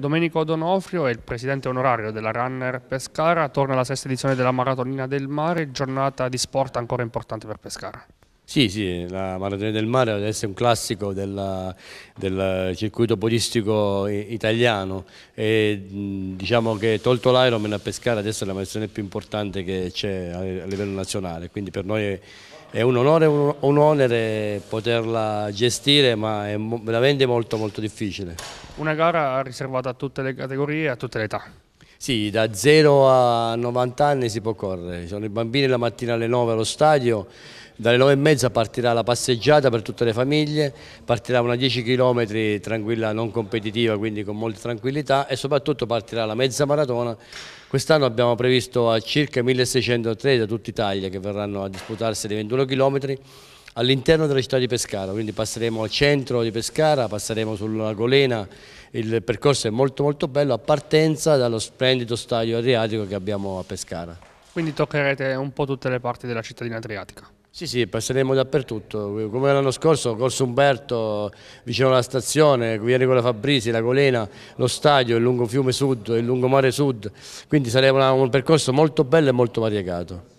Domenico Donofrio è il presidente onorario della Runner Pescara, torna alla sesta edizione della Maratonina del Mare, giornata di sport ancora importante per Pescara. Sì, sì, la Maratona del Mare adesso è un classico della, del circuito podistico italiano e diciamo che tolto l'Ironman a Pescara adesso è la versione più importante che c'è a livello nazionale, quindi per noi è è un onore un, un onere poterla gestire ma è veramente molto molto difficile. Una gara riservata a tutte le categorie e a tutte le età. Sì, da 0 a 90 anni si può correre, sono i bambini la mattina alle 9 allo stadio, dalle 9 e mezza partirà la passeggiata per tutte le famiglie, partirà una 10 km tranquilla, non competitiva, quindi con molta tranquillità e soprattutto partirà la mezza maratona. Quest'anno abbiamo previsto a circa 1603 da tutta Italia che verranno a disputarsi di 21 km all'interno della città di Pescara, quindi passeremo al centro di Pescara, passeremo sulla Golena, il percorso è molto molto bello a partenza dallo splendido stadio adriatico che abbiamo a Pescara. Quindi toccherete un po' tutte le parti della cittadina adriatica? Sì, sì, passeremo dappertutto, come l'anno scorso, Corso Umberto, vicino alla stazione, Viale con la Fabrisi, la Colena, lo stadio, il lungo fiume sud, il lungomare sud, quindi sarà un percorso molto bello e molto variegato.